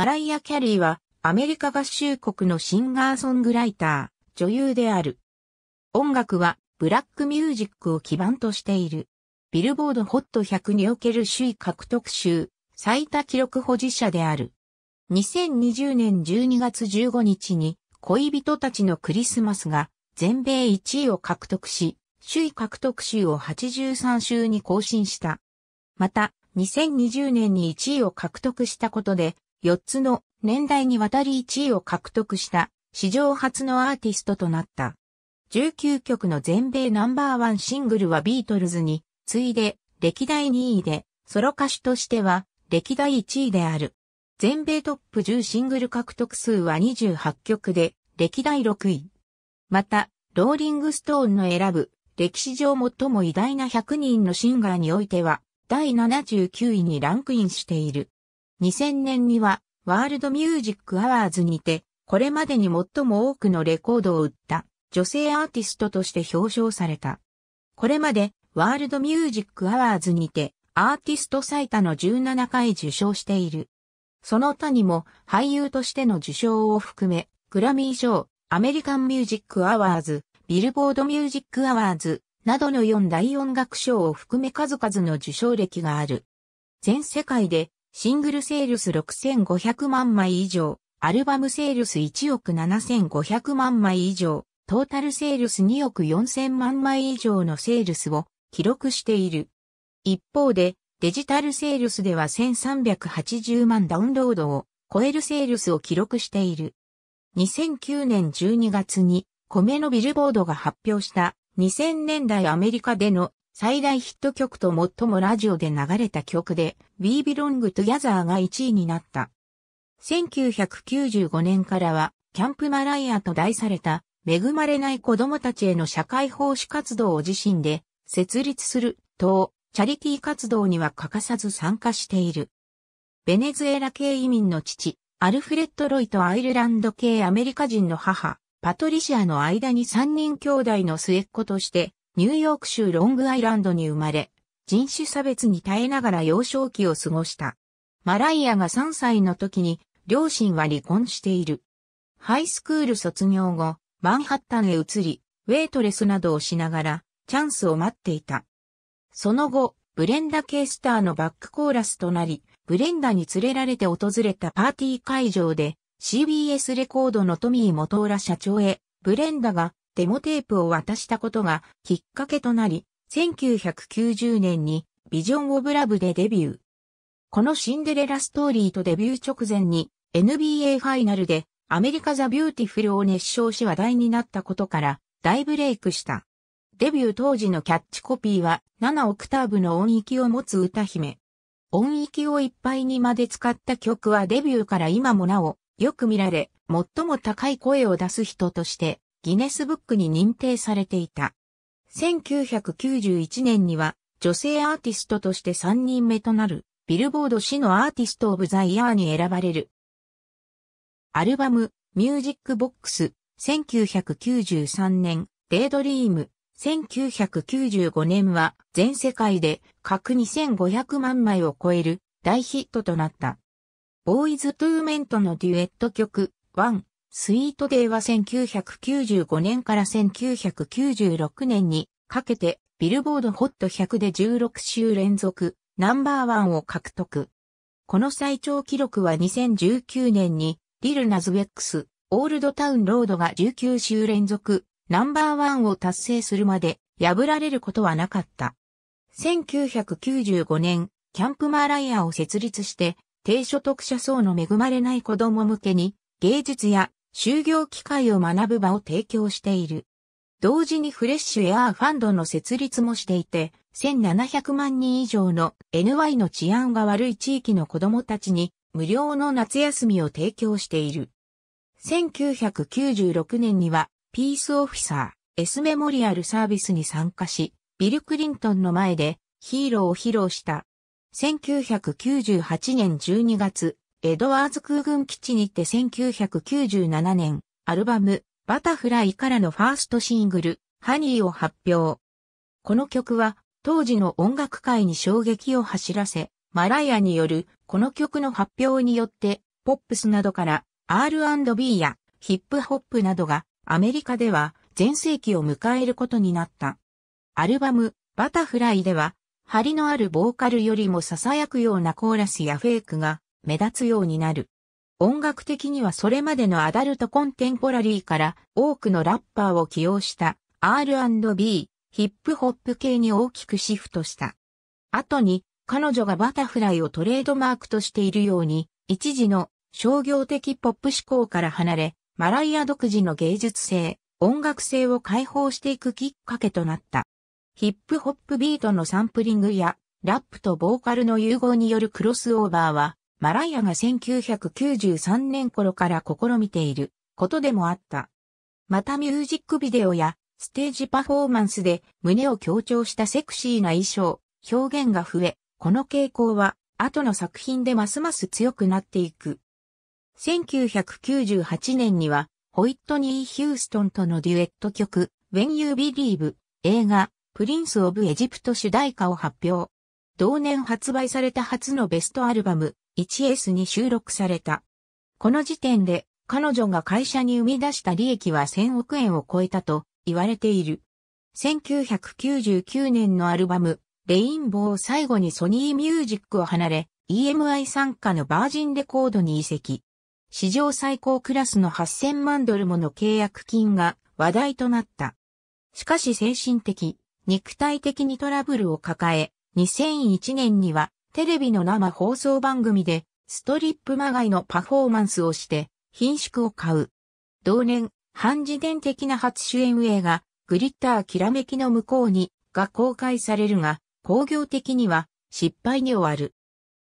マライア・キャリーはアメリカ合衆国のシンガーソングライター、女優である。音楽はブラックミュージックを基盤としている。ビルボードホット100における首位獲得集、最多記録保持者である。2020年12月15日に恋人たちのクリスマスが全米1位を獲得し、首位獲得集を83週に更新した。また、2020年に1位を獲得したことで、4つの年代にわたり1位を獲得した史上初のアーティストとなった。19曲の全米ナンバーワンシングルはビートルズに次いで歴代2位でソロ歌手としては歴代1位である。全米トップ10シングル獲得数は28曲で歴代6位。また、ローリングストーンの選ぶ歴史上最も偉大な100人のシンガーにおいては第79位にランクインしている。2000年にはワールドミュージックアワーズにて、これまでに最も多くのレコードを売った女性アーティストとして表彰された。これまでワールドミュージックアワーズにてアーティスト最多の17回受賞している。その他にも俳優としての受賞を含め、グラミー賞、アメリカンミュージックアワーズ、ビルボードミュージックアワーズ、などの4大音楽賞を含め数々の受賞歴がある。全世界でシングルセールス6500万枚以上、アルバムセールス1億7500万枚以上、トータルセールス2億4000万枚以上のセールスを記録している。一方で、デジタルセールスでは1380万ダウンロードを超えるセールスを記録している。2009年12月に米のビルボードが発表した2000年代アメリカでの最大ヒット曲と最もラジオで流れた曲で We Belong Together が1位になった。1995年からは、キャンプマライアと題された、恵まれない子供たちへの社会奉仕活動を自身で、設立する、等、チャリティー活動には欠かさず参加している。ベネズエラ系移民の父、アルフレッド・ロイとアイルランド系アメリカ人の母、パトリシアの間に3人兄弟の末っ子として、ニューヨーク州ロングアイランドに生まれ、人種差別に耐えながら幼少期を過ごした。マライアが3歳の時に、両親は離婚している。ハイスクール卒業後、マンハッタンへ移り、ウェイトレスなどをしながら、チャンスを待っていた。その後、ブレンダ・ケースターのバックコーラスとなり、ブレンダに連れられて訪れたパーティー会場で、CBS レコードのトミーー浦社長へ、ブレンダがデモテープを渡したことがきっかけとなり、1990年にビジョン・オブ・ラブでデビュー。このシンデレラストーリーとデビュー直前に NBA ファイナルでアメリカザ・ビューティフルを熱唱し話題になったことから大ブレイクした。デビュー当時のキャッチコピーは7オクターブの音域を持つ歌姫。音域をいっぱいにまで使った曲はデビューから今もなおよく見られ、最も高い声を出す人としてギネスブックに認定されていた。1991年には女性アーティストとして3人目となるビルボード誌のアーティストオブザイヤーに選ばれる。アルバムミュージックボックス1993年デイドリーム1995年は全世界で各2500万枚を超える大ヒットとなった。ボーイズ・トゥー・メントのデュエット曲、ワン、スイートデイは1995年から1996年にかけてビルボードホット100で16週連続ナンバーワンを獲得。この最長記録は2019年にリル・ナズウェックス、オールドタウン・ロードが19週連続ナンバーワンを達成するまで破られることはなかった。1995年、キャンプマーライアを設立して低所得者層の恵まれない子供向けに芸術や就業機会を学ぶ場を提供している。同時にフレッシュエアーファンドの設立もしていて、1700万人以上の NY の治安が悪い地域の子供たちに無料の夏休みを提供している。1996年にはピースオフィサー S メモリアルサービスに参加し、ビル・クリントンの前でヒーローを披露した。1998年12月、エドワーズ空軍基地にて1997年、アルバム、バタフライからのファーストシングル、ハニーを発表。この曲は、当時の音楽界に衝撃を走らせ、マライアによる、この曲の発表によって、ポップスなどから R&B やヒップホップなどがアメリカでは全盛期を迎えることになった。アルバムバタフライでは、張りのあるボーカルよりも囁くようなコーラスやフェイクが目立つようになる。音楽的にはそれまでのアダルトコンテンポラリーから多くのラッパーを起用した R&B、ヒップホップ系に大きくシフトした。後に彼女がバタフライをトレードマークとしているように、一時の商業的ポップ思考から離れ、マライア独自の芸術性、音楽性を解放していくきっかけとなった。ヒップホップビートのサンプリングや、ラップとボーカルの融合によるクロスオーバーは、マライアが1993年頃から試みていることでもあった。またミュージックビデオやステージパフォーマンスで胸を強調したセクシーな衣装、表現が増え、この傾向は後の作品でますます強くなっていく。1998年にはホイットニー・ヒューストンとのデュエット曲 When You Believe 映画プリンス・オブ・エジプト主題歌を発表。同年発売された初のベストアルバム 1S に収録された。この時点で彼女が会社に生み出した利益は1000億円を超えたと言われている。1999年のアルバム、レインボーを最後にソニーミュージックを離れ、EMI 参加のバージンレコードに移籍。史上最高クラスの8000万ドルもの契約金が話題となった。しかし精神的、肉体的にトラブルを抱え、2001年にはテレビの生放送番組で、ストリップまがいのパフォーマンスをして、品縮を買う。同年、半自伝的な初主演映画、グリッターきらめきの向こうに、が公開されるが、工業的には、失敗に終わる。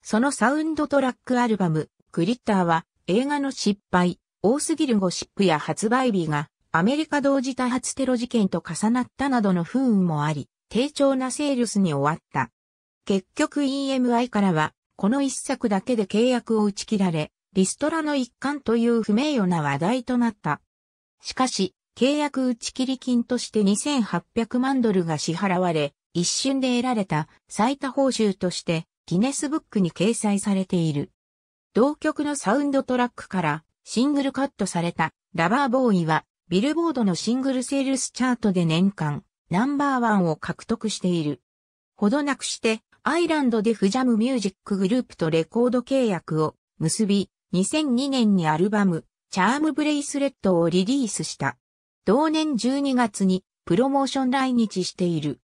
そのサウンドトラックアルバム、グリッターは、映画の失敗、多すぎるゴシップや発売日が、アメリカ同時多発テロ事件と重なったなどの不運もあり、低調なセールスに終わった。結局 EMI からは、この一作だけで契約を打ち切られ、リストラの一環という不名誉な話題となった。しかし、契約打ち切り金として2800万ドルが支払われ、一瞬で得られた最多報酬として、ギネスブックに掲載されている。同曲のサウンドトラックからシングルカットされたラバーボーイはビルボードのシングルセールスチャートで年間ナンバーワンを獲得している。ほどなくしてアイランドでフジャムミュージックグループとレコード契約を結び、2002年にアルバム、チャームブレイスレットをリリースした。同年12月にプロモーション来日している。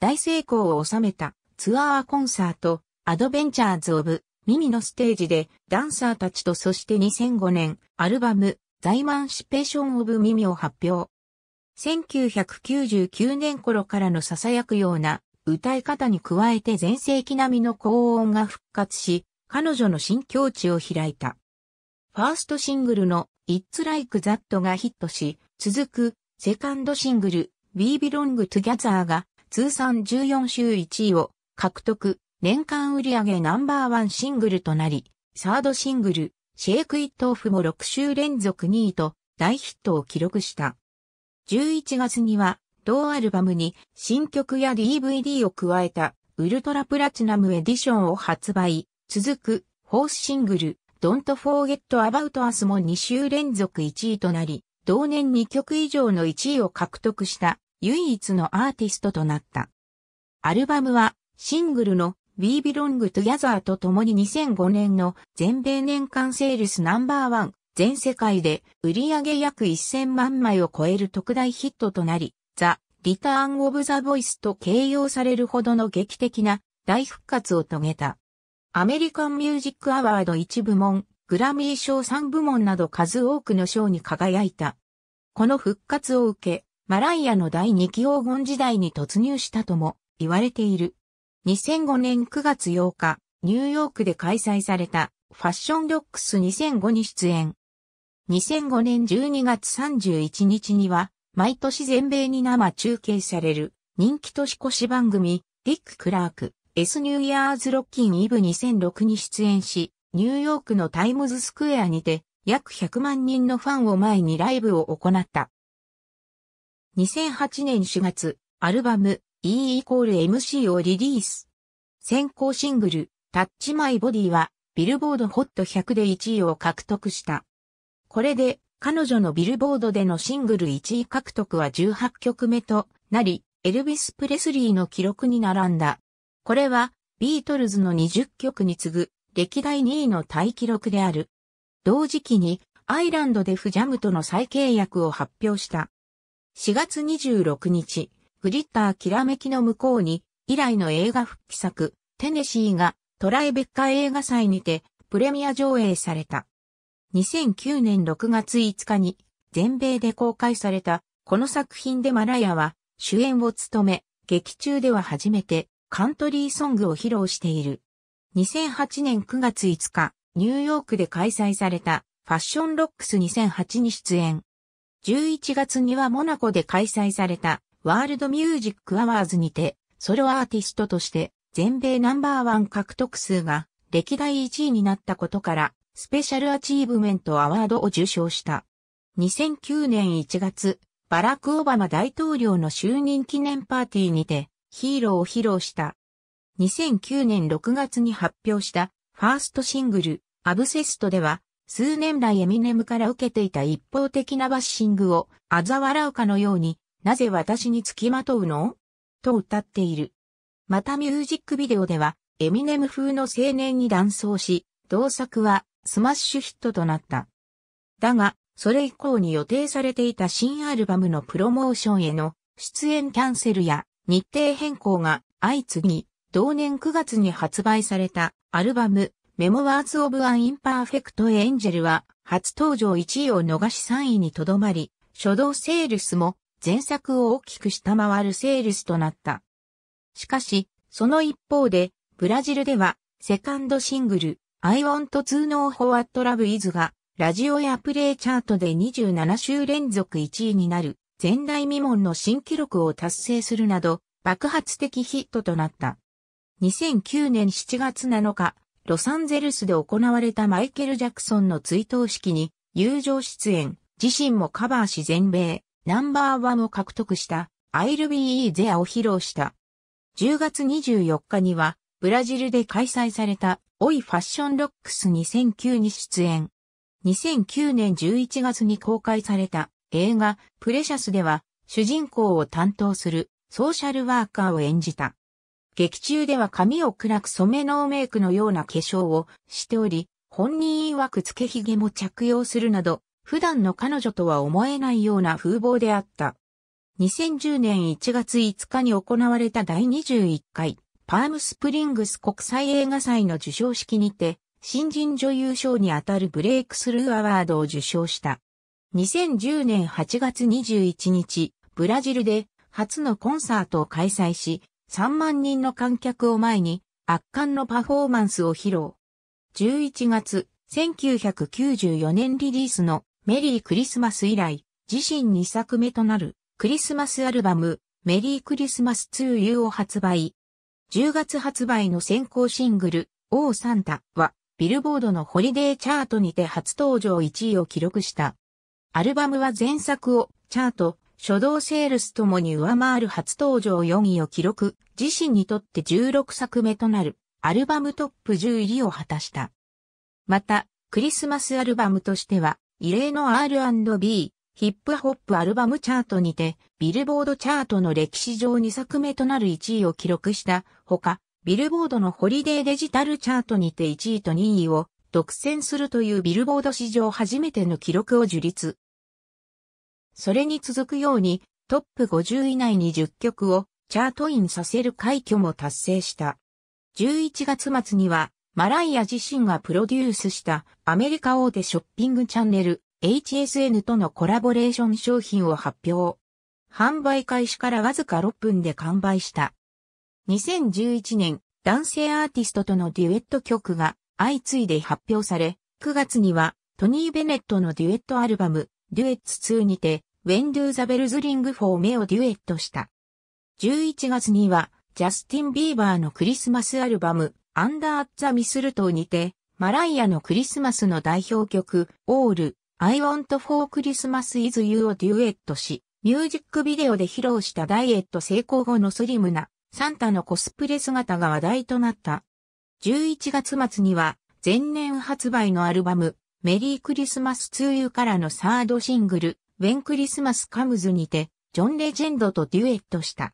大成功を収めたツアーコンサート、アドベンチャーズ・オブ・ミミのステージでダンサーたちとそして2005年アルバム、ザイマンシペーション・オブ・ミミを発表。1999年頃からの囁くような歌い方に加えて全盛期並みの高音が復活し、彼女の新境地を開いた。ファーストシングルの It's Like That がヒットし、続くセカンドシングル We Belong Together が通算14週1位を獲得、年間売上ナンバーワンシングルとなり、サードシングル Shake It Off も6週連続2位と大ヒットを記録した。11月には同アルバムに新曲や DVD を加えたウルトラプラチナムエディションを発売。続く、フォースシングル、Don't Forget About Us も2週連続1位となり、同年2曲以上の1位を獲得した唯一のアーティストとなった。アルバムはシングルの We Belong Together と共に2005年の全米年間セールスナンバーワン全世界で売上約1000万枚を超える特大ヒットとなり、ザ・リターン・オブ・ザ・ボイスと形容されるほどの劇的な大復活を遂げた。アメリカン・ミュージック・アワード1部門、グラミー賞3部門など数多くの賞に輝いた。この復活を受け、マライアの第2期黄金時代に突入したとも言われている。2005年9月8日、ニューヨークで開催されたファッションロックス2005に出演。2005年12月31日には毎年全米に生中継される人気年越し番組、ディック・クラーク、S ニューイヤーズ・ロッキン・イブ2006に出演し、ニューヨークのタイムズスクエアにて約100万人のファンを前にライブを行った。2008年4月、アルバム E イコール MC をリリース。先行シングル、タッチマイボディは、ビルボードホット100で1位を獲得した。これで、彼女のビルボードでのシングル1位獲得は18曲目となり、エルビス・プレスリーの記録に並んだ。これは、ビートルズの20曲に次ぐ、歴代2位の大記録である。同時期に、アイランドでフジャムとの再契約を発表した。4月26日、グリッターきらめきの向こうに、以来の映画復帰作、テネシーが、トライベッカ映画祭にて、プレミア上映された。2009年6月5日に全米で公開されたこの作品でマラヤは主演を務め、劇中では初めてカントリーソングを披露している。2008年9月5日、ニューヨークで開催されたファッションロックス2008に出演。11月にはモナコで開催されたワールドミュージックアワーズにてソロアーティストとして全米ナンバーワン獲得数が歴代1位になったことからスペシャルアチーブメントアワードを受賞した。2009年1月、バラク・オバマ大統領の就任記念パーティーにて、ヒーローを披露した。2009年6月に発表したファーストシングル、アブセストでは、数年来エミネムから受けていた一方的なバッシングを、あざ笑うかのように、なぜ私につきまとうのと歌っている。またミュージックビデオでは、エミネム風の青年に断層し、同作はスマッシュヒットとなった。だが、それ以降に予定されていた新アルバムのプロモーションへの出演キャンセルや日程変更が相次ぎ、同年9月に発売されたアルバムメモワーズ・オブ・アン・インパーフェクト・エンジェルは初登場1位を逃し3位にとどまり、初動セールスも前作を大きく下回るセールスとなった。しかし、その一方で、ブラジルではセカンドシングル、I want to know what love is が、ラジオやプレイチャートで27週連続1位になる、前代未聞の新記録を達成するなど、爆発的ヒットとなった。2009年7月7日、ロサンゼルスで行われたマイケル・ジャクソンの追悼式に、友情出演、自身もカバーし全米、ナンバーワンを獲得した、I'll be there を披露した。10月24日には、ブラジルで開催された、オイファッションロックス2009に出演。2009年11月に公開された映画、プレシャスでは、主人公を担当するソーシャルワーカーを演じた。劇中では髪を暗く染めノーメイクのような化粧をしており、本人曰く付けひげも着用するなど、普段の彼女とは思えないような風貌であった。2010年1月5日に行われた第21回パームスプリングス国際映画祭の受賞式にて、新人女優賞にあたるブレイクスルーアワードを受賞した。2010年8月21日、ブラジルで初のコンサートを開催し、3万人の観客を前に圧巻のパフォーマンスを披露。11月、1994年リリースのメリークリスマス以来、自身2作目となるクリスマスアルバムメリークリスマス 2U を発売。10月発売の先行シングル、オーサンタは、ビルボードのホリデーチャートにて初登場1位を記録した。アルバムは前作をチャート、初動セールスともに上回る初登場4位を記録、自身にとって16作目となる、アルバムトップ10入りを果たした。また、クリスマスアルバムとしては、異例の R&B、ヒップホップアルバムチャートにて、ビルボードチャートの歴史上2作目となる1位を記録したほか、ビルボードのホリデーデジタルチャートにて1位と2位を独占するというビルボード史上初めての記録を樹立。それに続くように、トップ50以内に10曲をチャートインさせる快挙も達成した。11月末には、マライア自身がプロデュースしたアメリカ大手ショッピングチャンネル HSN とのコラボレーション商品を発表。販売開始からわずか6分で完売した。2011年、男性アーティストとのデュエット曲が相次いで発表され、9月にはトニー・ベネットのデュエットアルバム、デュエッツ2にて、ウェンドゥ・ザ・ベルズ・リング・フォー・ i をデュエットした。11月には、ジャスティン・ビーバーのクリスマスアルバム、アンダー・ザ・ミスルトにて、マライアのクリスマスの代表曲、オール、I Want for Christmas is You をデュエットし、ミュージックビデオで披露したダイエット成功後のスリムなサンタのコスプレ姿が話題となった。11月末には前年発売のアルバムメリークリスマス 2U からのサードシングルウェンクリスマスカムズにてジョン・レジェンドとデュエットした。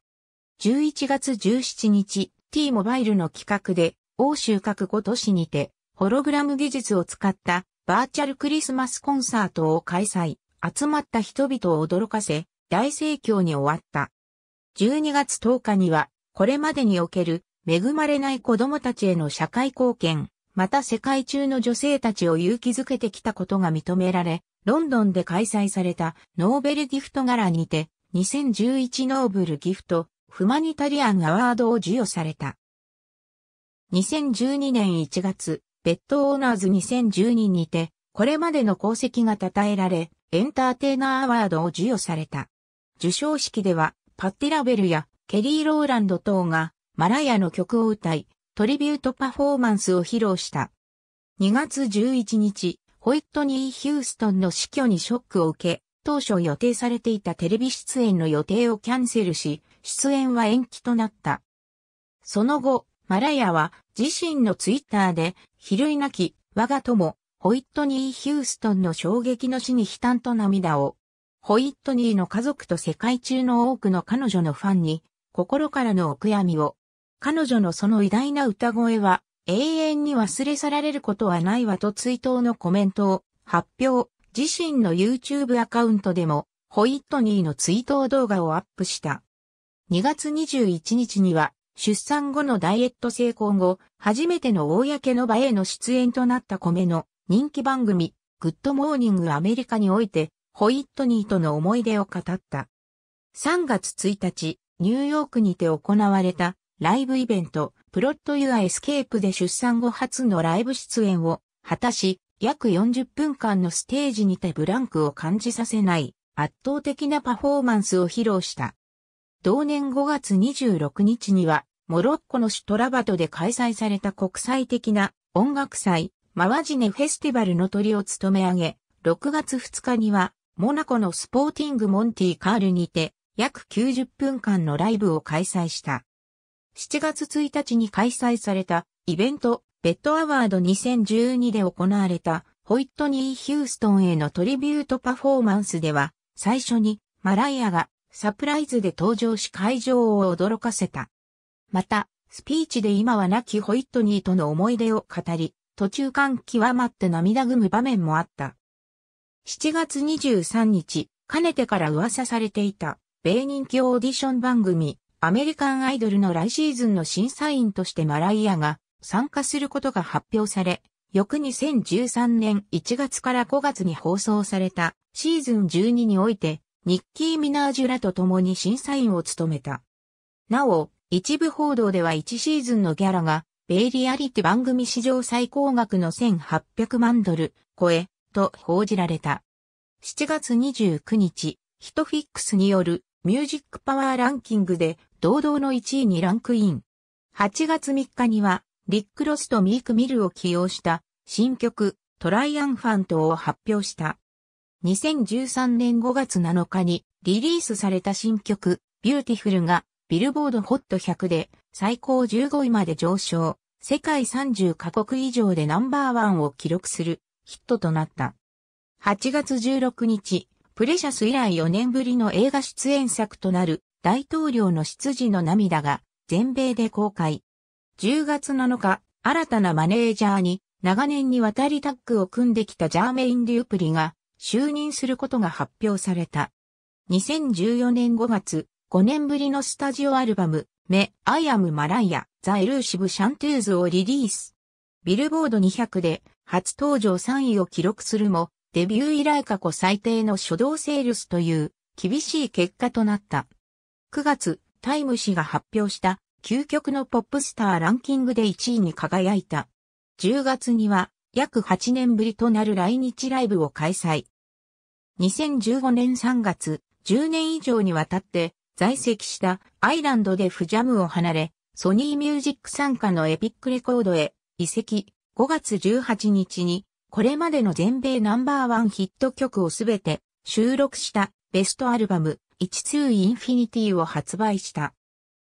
11月17日 T モバイルの企画で欧州各5都市にてホログラム技術を使ったバーチャルクリスマスコンサートを開催、集まった人々を驚かせ、大盛況に終わった。12月10日には、これまでにおける恵まれない子供たちへの社会貢献、また世界中の女性たちを勇気づけてきたことが認められ、ロンドンで開催されたノーベルギフト柄にて、2011ノーブルギフト、フマニタリアンアワードを授与された。2012年1月、ベッドオーナーズ2012にて、これまでの功績が称えられ、エンターテイナーアワードを授与された。受賞式では、パッティ・ラベルやケリー・ローランド等が、マラヤの曲を歌い、トリビュートパフォーマンスを披露した。2月11日、ホイットニー・ヒューストンの死去にショックを受け、当初予定されていたテレビ出演の予定をキャンセルし、出演は延期となった。その後、マラヤは自身のツイッターで、比類なき我が友、ホイットニー・ヒューストンの衝撃の死に悲嘆と涙を、ホイットニーの家族と世界中の多くの彼女のファンに、心からのお悔やみを。彼女のその偉大な歌声は、永遠に忘れ去られることはないわと追悼のコメントを発表、自身の YouTube アカウントでも、ホイットニーの追悼動画をアップした。2月21日には、出産後のダイエット成功後、初めての公の場への出演となった米の人気番組、グッドモーニングアメリカにおいて、ホイットニーとの思い出を語った。3月1日、ニューヨークにて行われたライブイベント、プロット・ユア・エスケープで出産後初のライブ出演を果たし、約40分間のステージにてブランクを感じさせない圧倒的なパフォーマンスを披露した。同年5月26日にはモロッコのシュトラバトで開催された国際的な音楽祭、マワジネフェスティバルの鳥を務め上げ、6月2日には、モナコのスポーティングモンティカールにて、約90分間のライブを開催した。7月1日に開催されたイベント、ベッドアワード2012で行われた、ホイットニー・ヒューストンへのトリビュートパフォーマンスでは、最初にマライアがサプライズで登場し会場を驚かせた。また、スピーチで今は亡きホイットニーとの思い出を語り、途中感極まって涙ぐむ場面もあった。7月23日、かねてから噂されていた、米人気オーディション番組、アメリカンアイドルの来シーズンの審査員としてマライアが参加することが発表され、翌2013年1月から5月に放送されたシーズン12において、ニッキー・ミナージュらと共に審査員を務めた。なお、一部報道では1シーズンのギャラが、ベイリアリティ番組史上最高額の1800万ドル超え、と報じられた。7月29日、ヒトフィックスによるミュージックパワーランキングで堂々の1位にランクイン。8月3日には、リック・ロスとミーク・ミルを起用した新曲トライアンファントを発表した。2013年5月7日にリリースされた新曲ビューティフルがビルボードホット100で最高15位まで上昇、世界30カ国以上でナンバーワンを記録するヒットとなった。8月16日、プレシャス以来4年ぶりの映画出演作となる大統領の執事の涙が全米で公開。10月7日、新たなマネージャーに長年にわたりタッグを組んできたジャーメイン・デュープリが就任することが発表された。2014年5月、5年ぶりのスタジオアルバム、メ、アイアム・マライア・ザ・エルーシブ・シャントゥーズをリリース。ビルボード200で初登場3位を記録するも、デビュー以来過去最低の初動セールスという厳しい結果となった。9月、タイム誌が発表した究極のポップスターランキングで1位に輝いた。10月には約8年ぶりとなる来日ライブを開催。2015年3月、10年以上にわたって在籍したアイランドでフジャムを離れ、ソニーミュージック参加のエピックレコードへ移籍5月18日にこれまでの全米ナンバーワンヒット曲をすべて収録したベストアルバム12インフィニティを発売した。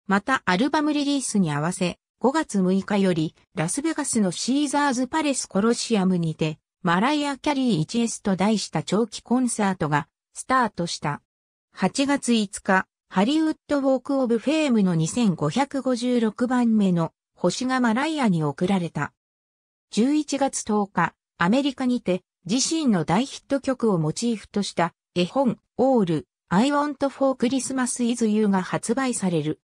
またアルバムリリースに合わせ5月6日よりラスベガスのシーザーズパレスコロシアムにてマライア・キャリー 1S と題した長期コンサートがスタートした。8月5日、ハリウッド・ウォーク・オブ・フェームの2556番目の星がマライアに贈られた。11月10日、アメリカにて自身の大ヒット曲をモチーフとした絵本オール I Want for Christmas is You が発売される。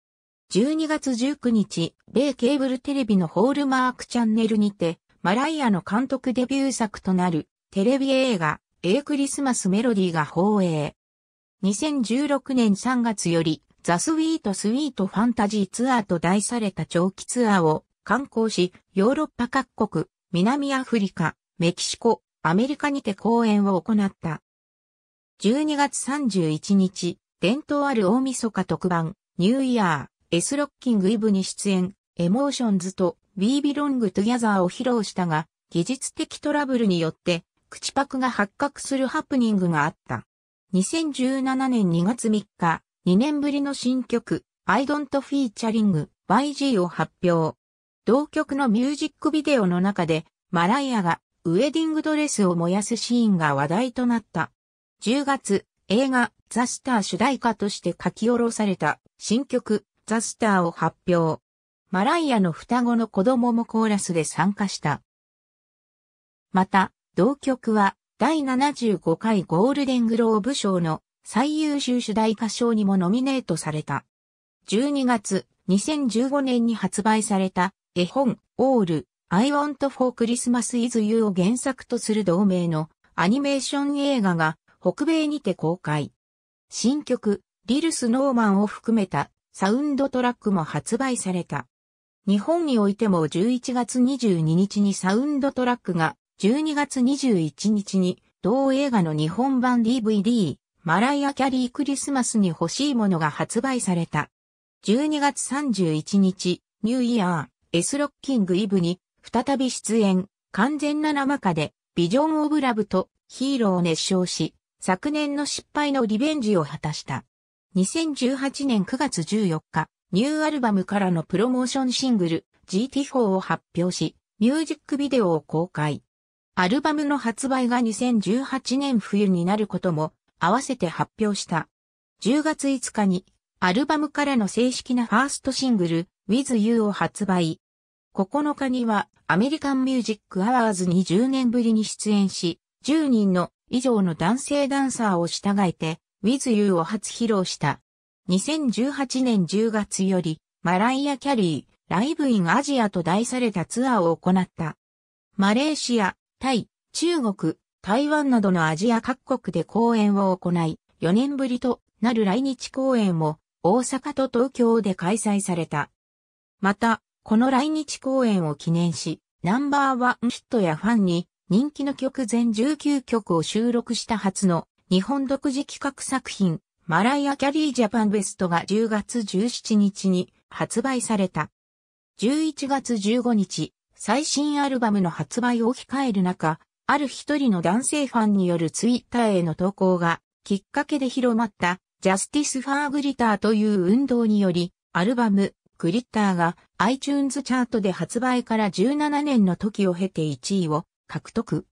12月19日、米ケーブルテレビのホールマークチャンネルにて、マライアの監督デビュー作となるテレビ映画、エイクリスマスメロディーが放映。2016年3月より、ザ・スウィート・スウィート・ファンタジー・ツアーと題された長期ツアーを観光し、ヨーロッパ各国、南アフリカ、メキシコ、アメリカにて公演を行った。12月31日、伝統ある大晦日特番、ニューイヤー、エスロッキングイブに出演、エモーションズと We Belong Together を披露したが、技術的トラブルによって、口パクが発覚するハプニングがあった。2017年2月3日、2年ぶりの新曲、I Don't Featuring y G を発表。同曲のミュージックビデオの中で、マライアがウェディングドレスを燃やすシーンが話題となった。10月、映画、ザ・スター主題歌として書き下ろされた新曲、ザ・スターを発表。マライアの双子の子供もコーラスで参加した。また、同曲は第75回ゴールデングローブ賞の最優秀主題歌賞にもノミネートされた。12月2015年に発売された絵本オール I want for Christmas is you を原作とする同名のアニメーション映画が北米にて公開。新曲リル・スノーマンを含めたサウンドトラックも発売された。日本においても11月22日にサウンドトラックが12月21日に同映画の日本版 DVD マライア・キャリー・クリスマスに欲しいものが発売された。12月31日ニューイヤー S ロッキングイブに再び出演完全な生歌でビジョン・オブ・ラブとヒーローを熱唱し昨年の失敗のリベンジを果たした。2018年9月14日、ニューアルバムからのプロモーションシングル GT4 を発表し、ミュージックビデオを公開。アルバムの発売が2018年冬になることも合わせて発表した。10月5日にアルバムからの正式なファーストシングル With You を発売。9日にはアメリカンミュージックアワーズに10年ぶりに出演し、10人の以上の男性ダンサーを従えて With You を初披露した。2018年10月よりマライア・キャリー、ライブインアジアと題されたツアーを行った。マレーシア、タイ、中国、台湾などのアジア各国で公演を行い、4年ぶりとなる来日公演も大阪と東京で開催された。また、この来日公演を記念し、ナンバーワンヒットやファンに人気の曲全19曲を収録した初の日本独自企画作品、マライア・キャリー・ジャパン・ベストが10月17日に発売された。11月15日、最新アルバムの発売を控える中、ある一人の男性ファンによるツイッターへの投稿がきっかけで広まったジャスティス・ファー・グリターという運動により、アルバム、グリッターが iTunes チャートで発売から17年の時を経て1位を獲得。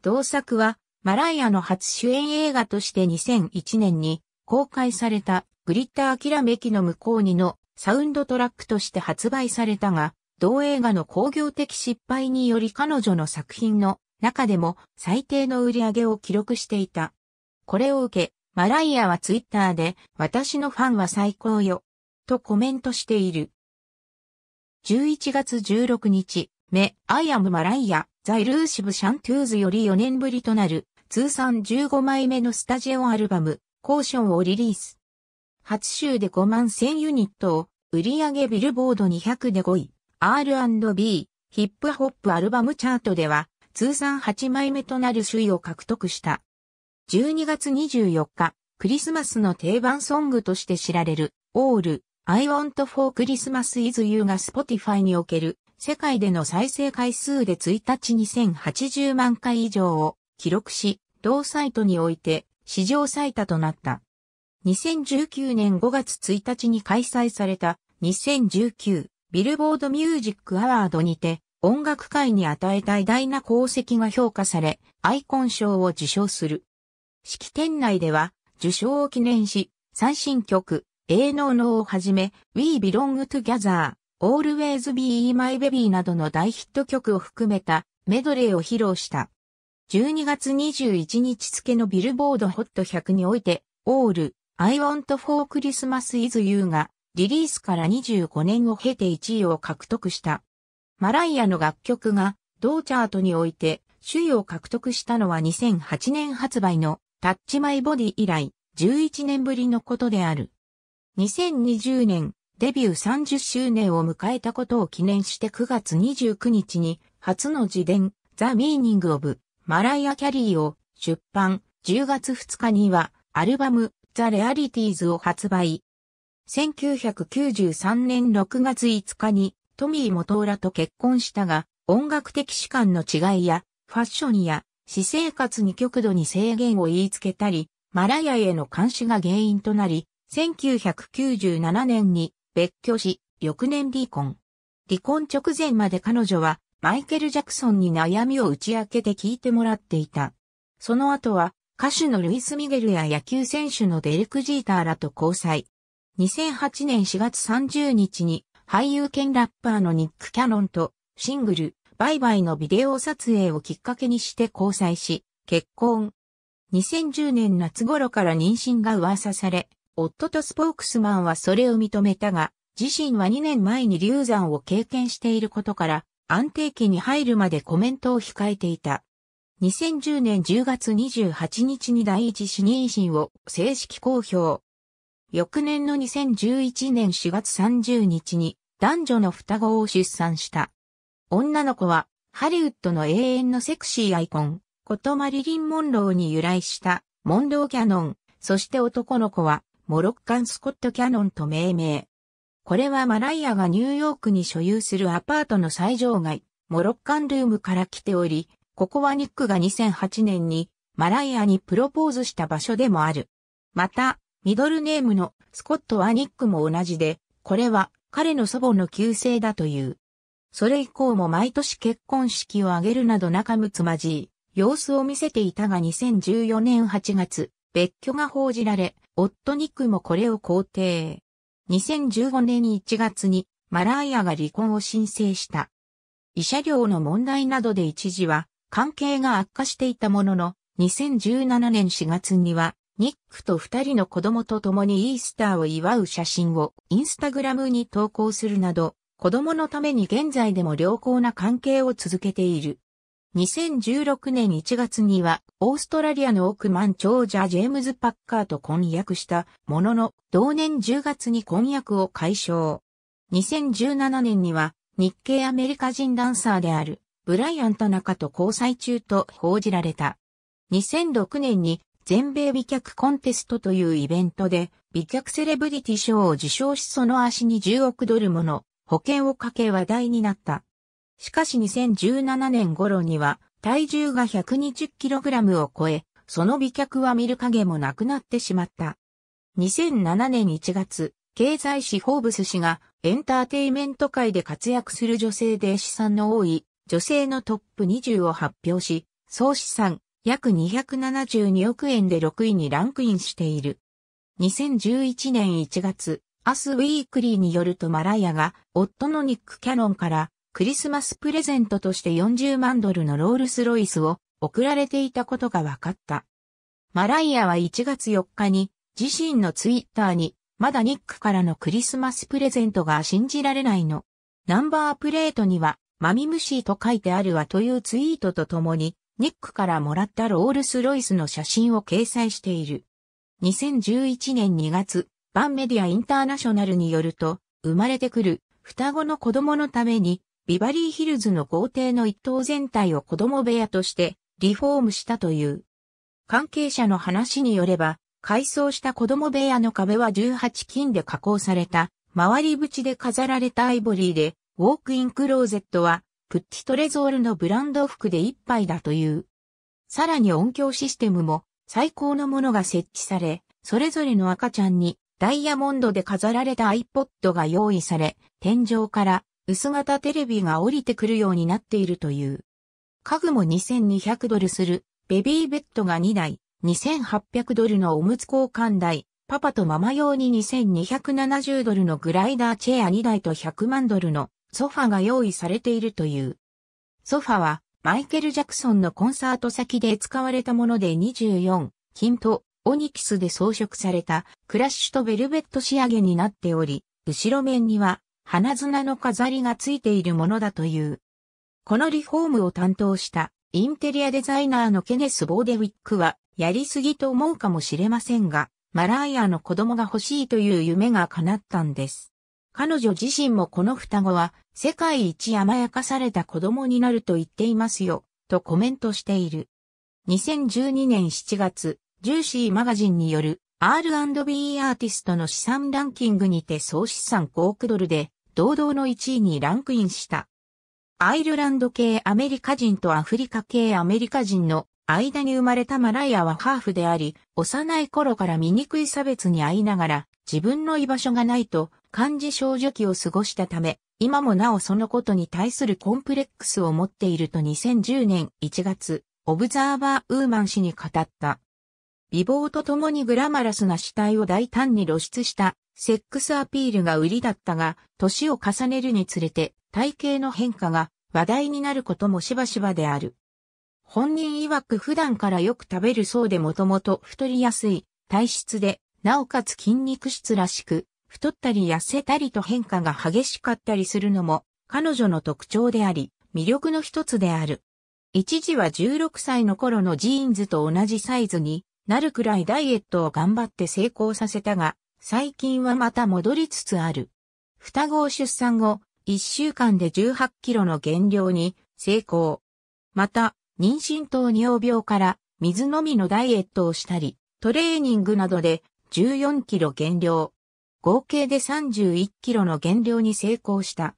同作は、マライアの初主演映画として2001年に公開されたグリッターきらめきの向こうにのサウンドトラックとして発売されたが、同映画の工業的失敗により彼女の作品の中でも最低の売り上げを記録していた。これを受け、マライアはツイッターで、私のファンは最高よ、とコメントしている。11月16日、メ、アイアムマライア、ザイルーシブシャントゥーズより4年ぶりとなる、通算15枚目のスタジオアルバム、コーションをリリース。初週で5万1000ユニットを、売上ビルボード200で5位。R&B、ヒップホップアルバムチャートでは、通算8枚目となる首位を獲得した。12月24日、クリスマスの定番ソングとして知られる、オール、I want for Christmas is you が Spotify における世界での再生回数で1日2080万回以上を記録し、同サイトにおいて史上最多となった。2019年5月1日に開催された2019ビルボードミュージックアワードにて、音楽界に与えた偉大な功績が評価され、アイコン賞を受賞する。式典内では、受賞を記念し、最新曲、A の能をはじめ、We Belong Together、Always Be My Baby などの大ヒット曲を含めたメドレーを披露した。12月21日付のビルボードホット100において、オール、I Want for Christmas is You がリリースから25年を経て1位を獲得した。マライアの楽曲が同チャートにおいて首位を獲得したのは2008年発売のタッチマイボディ以来11年ぶりのことである。2020年デビュー30周年を迎えたことを記念して9月29日に初の自伝ザ・ミーニング・オブ・マライア・キャリーを出版10月2日にはアルバムザ・レアリティーズを発売1993年6月5日にトミー・モトーラと結婚したが、音楽的史観の違いや、ファッションや、私生活に極度に制限を言いつけたり、マラヤへの監視が原因となり、1997年に別居し、翌年離婚。離婚直前まで彼女は、マイケル・ジャクソンに悩みを打ち明けて聞いてもらっていた。その後は、歌手のルイス・ミゲルや野球選手のデルク・ジーターらと交際。2008年4月30日に俳優兼ラッパーのニック・キャノンとシングル、バイバイのビデオ撮影をきっかけにして交際し、結婚。2010年夏頃から妊娠が噂され、夫とスポークスマンはそれを認めたが、自身は2年前に流産を経験していることから、安定期に入るまでコメントを控えていた。2010年10月28日に第一子妊娠を正式公表。翌年の2011年4月30日に男女の双子を出産した。女の子はハリウッドの永遠のセクシーアイコン、ことマリリン・モンローに由来したモンローキャノン、そして男の子はモロッカン・スコット・キャノンと命名。これはマライアがニューヨークに所有するアパートの最上階、モロッカンルームから来ており、ここはニックが2008年にマライアにプロポーズした場所でもある。また、ミドルネームのスコットはニックも同じで、これは彼の祖母の旧姓だという。それ以降も毎年結婚式を挙げるなど仲睦まじい様子を見せていたが2014年8月、別居が報じられ、夫ニックもこれを肯定。2015年1月にマライアが離婚を申請した。医者料の問題などで一時は関係が悪化していたものの、2017年4月にはニックと二人の子供と共にイースターを祝う写真をインスタグラムに投稿するなど、子供のために現在でも良好な関係を続けている。2016年1月には、オーストラリアの億万長者ジェームズ・パッカーと婚約したものの、同年10月に婚約を解消。2017年には、日系アメリカ人ダンサーである、ブライアン・田中と交際中と報じられた。2006年に全米美脚コンテストというイベントで、美脚セレブリティ賞を受賞しその足に10億ドルもの保険をかけ話題になった。しかし2017年頃には体重が 120kg を超え、その美脚は見る影もなくなってしまった。2007年1月、経済誌フォーブス氏がエンターテイメント界で活躍する女性で資産の多い女性のトップ20を発表し、総資産約272億円で6位にランクインしている。2011年1月、アスウィークリーによるとマライアが夫のニック・キャノンからクリスマスプレゼントとして40万ドルのロールス・ロイスを送られていたことが分かった。マライアは1月4日に自身のツイッターにまだニックからのクリスマスプレゼントが信じられないの。ナンバープレートにはマミムシーと書いてあるわというツイートとともにニックからもらったロールス・ロイスの写真を掲載している。2011年2月、バンメディア・インターナショナルによると、生まれてくる双子の子供のために、ビバリーヒルズの豪邸の一棟全体を子供部屋としてリフォームしたという。関係者の話によれば、改装した子供部屋の壁は18金で加工された、周り縁で飾られたアイボリーで、ウォークインクローゼットはプッチトレゾールのブランド服で一杯だという。さらに音響システムも最高のものが設置され、それぞれの赤ちゃんにダイヤモンドで飾られた iPod が用意され、天井から薄型テレビが降りてくるようになっているという。家具も2200ドルする、ベビーベッドが2台、2800ドルのおむつ交換台、パパとママ用に2270ドルのグライダーチェア2台と100万ドルのソファが用意されているという。ソファはマイケル・ジャクソンのコンサート先で使われたもので24、金とオニキスで装飾されたクラッシュとベルベット仕上げになっており、後ろ面には花綱の飾りがついているものだという。このリフォームを担当したインテリアデザイナーのケネス・ボーデウィックはやりすぎと思うかもしれませんが、マライアの子供が欲しいという夢が叶ったんです。彼女自身もこの双子は世界一甘やかされた子供になると言っていますよ、とコメントしている。2012年7月、ジューシーマガジンによる R&B アーティストの資産ランキングにて総資産5億ドルで堂々の1位にランクインした。アイルランド系アメリカ人とアフリカ系アメリカ人の間に生まれたマライアはハーフであり、幼い頃から醜い差別に遭いながら自分の居場所がないと漢字少女期を過ごしたため、今もなおそのことに対するコンプレックスを持っていると2010年1月、オブザーバー・ウーマン氏に語った。美貌と共にグラマラスな死体を大胆に露出したセックスアピールが売りだったが、年を重ねるにつれて体型の変化が話題になることもしばしばである。本人曰く普段からよく食べるそうでもともと太りやすい体質で、なおかつ筋肉質らしく、太ったり痩せたりと変化が激しかったりするのも彼女の特徴であり、魅力の一つである。一時は16歳の頃のジーンズと同じサイズになるくらいダイエットを頑張って成功させたが、最近はまた戻りつつある。双子を出産後、1週間で18キロの減量に成功。また、妊娠糖尿病から水のみのダイエットをしたり、トレーニングなどで14キロ減量。合計で31キロの減量に成功した。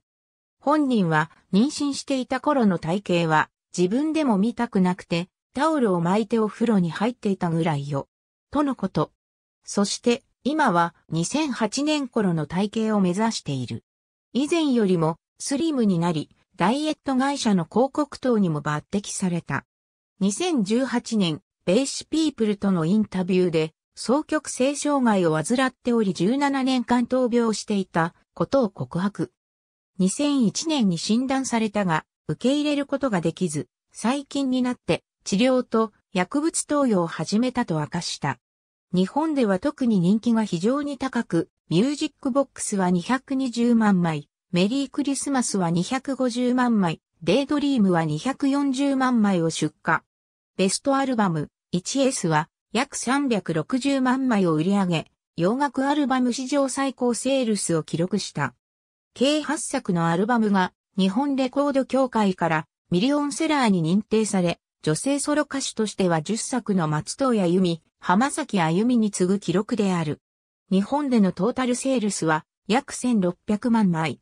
本人は妊娠していた頃の体型は自分でも見たくなくてタオルを巻いてお風呂に入っていたぐらいよ。とのこと。そして今は2008年頃の体型を目指している。以前よりもスリムになり、ダイエット会社の広告等にも抜擢された。2018年、ベーシピープルとのインタビューで、双極性障害を患っており17年間闘病していたことを告白。2001年に診断されたが、受け入れることができず、最近になって治療と薬物投与を始めたと明かした。日本では特に人気が非常に高く、ミュージックボックスは220万枚、メリークリスマスは250万枚、デイドリームは240万枚を出荷。ベストアルバム 1S は約360万枚を売り上げ、洋楽アルバム史上最高セールスを記録した。計8作のアルバムが日本レコード協会からミリオンセラーに認定され、女性ソロ歌手としては10作の松藤谷由浜崎あゆみに次ぐ記録である。日本でのトータルセールスは約1600万枚。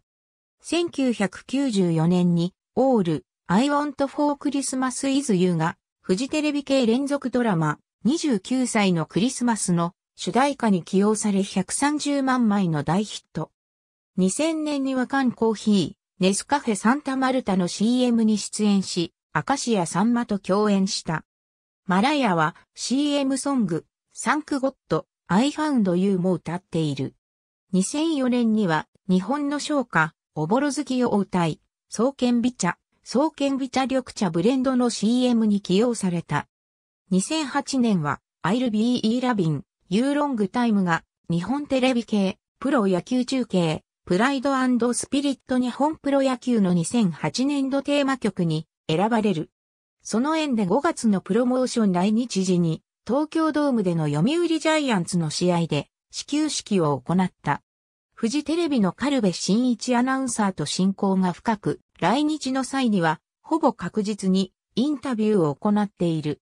1994年にオール、I want for Christmas is you がフジテレビ系連続ドラマ29歳のクリスマスの主題歌に起用され130万枚の大ヒット。2000年には缶コーヒー、ネスカフェサンタマルタの CM に出演し、アカシアさんまと共演した。マラヤは CM ソング、サンクゴッド、アイファウンドユーも歌っている。2004年には日本の商家、おぼろ月を歌い、創建美茶、創建美茶緑茶ブレンドの CM に起用された。2008年は、I'll be e ラビン、ユーロングタイムが、日本テレビ系、プロ野球中継、プライドスピリット日本プロ野球の2008年度テーマ曲に選ばれる。その縁で5月のプロモーション来日時に、東京ドームでの読売ジャイアンツの試合で、始球式を行った。富士テレビのカルベ真一アナウンサーと親交が深く、来日の際には、ほぼ確実にインタビューを行っている。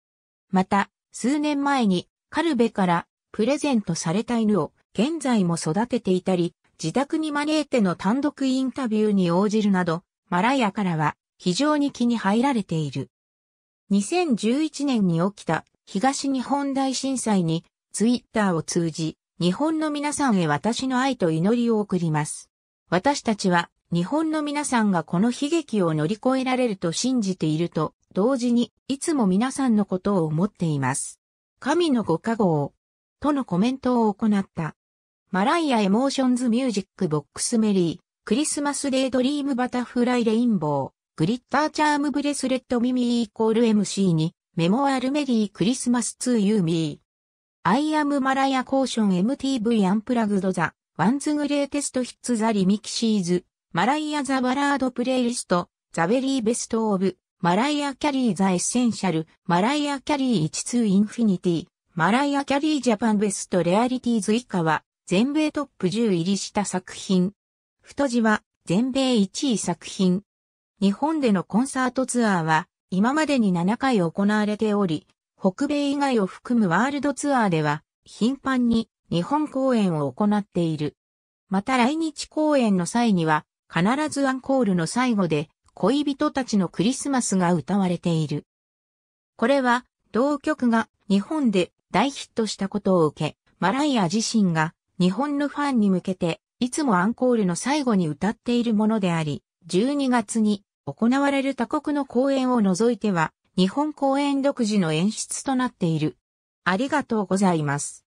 また、数年前にカルベからプレゼントされた犬を現在も育てていたり、自宅に招いての単独インタビューに応じるなど、マライアからは非常に気に入られている。2011年に起きた東日本大震災にツイッターを通じ、日本の皆さんへ私の愛と祈りを送ります。私たちは日本の皆さんがこの悲劇を乗り越えられると信じていると同時にいつも皆さんのことを思っています。神のご加護を、とのコメントを行った。マライア・エモーションズ・ミュージック・ボックス・メリー、クリスマス・デイ・ドリーム・バタフライ・レインボー、グリッター・チャーム・ブレスレット・ミミー・イコール・ MC に、メモアル・メリー・クリスマス・ツー・ユー・ミー。アイアム・マライア・コーション・ MTV・ アンプラグド・ザ・ワンズ・グレーテスト・ヒッツ・ザ・リミキシーズ、マライア・ザ・バラード・プレイリスト、ザ・ベリー・ベスト・オブ、マライア・キャリー・ザ・エッセンシャル、マライア・キャリー1-2インフィニティ、マライア・キャリー・ジャパン・ベスト・レアリティーズ以下は、全米トップ10入りした作品。太字は、全米1位作品。日本でのコンサートツアーは、今までに7回行われており、北米以外を含むワールドツアーでは、頻繁に日本公演を行っている。また来日公演の際には、必ずアンコールの最後で、恋人たちのクリスマスが歌われている。これは、同曲が日本で大ヒットしたことを受け、マライア自身が日本のファンに向けて、いつもアンコールの最後に歌っているものであり、12月に行われる他国の公演を除いては、日本公演独自の演出となっている。ありがとうございます。